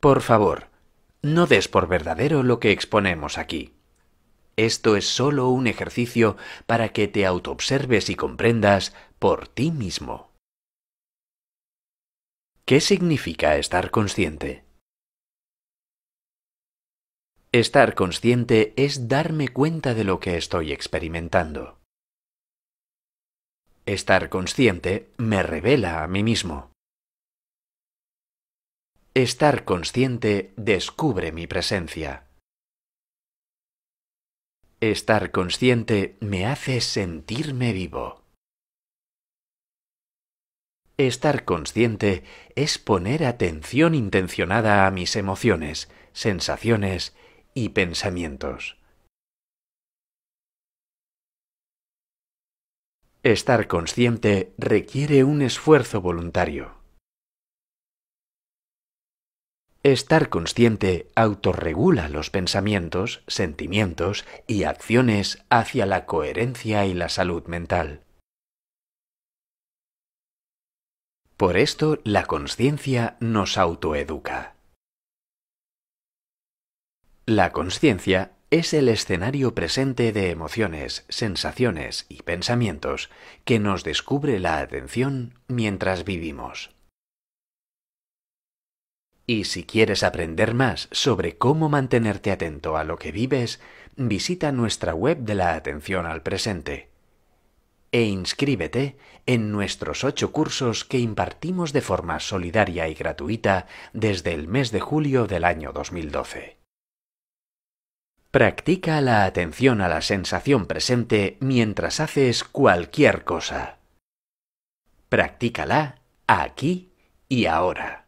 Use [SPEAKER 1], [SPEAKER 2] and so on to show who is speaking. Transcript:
[SPEAKER 1] Por favor, no des por verdadero lo que exponemos aquí. Esto es solo un ejercicio para que te autoobserves y comprendas por ti mismo. ¿Qué significa estar consciente? Estar consciente es darme cuenta de lo que estoy experimentando. Estar consciente me revela a mí mismo. Estar consciente descubre mi presencia. Estar consciente me hace sentirme vivo. Estar consciente es poner atención intencionada a mis emociones, sensaciones y pensamientos. Estar consciente requiere un esfuerzo voluntario. Estar consciente autorregula los pensamientos, sentimientos y acciones hacia la coherencia y la salud mental. Por esto la conciencia nos autoeduca. La conciencia es el escenario presente de emociones, sensaciones y pensamientos que nos descubre la atención mientras vivimos. Y si quieres aprender más sobre cómo mantenerte atento a lo que vives, visita nuestra web de la atención al presente e inscríbete en nuestros ocho cursos que impartimos de forma solidaria y gratuita desde el mes de julio del año 2012. Practica la atención a la sensación presente mientras haces cualquier cosa. Practícala aquí y ahora.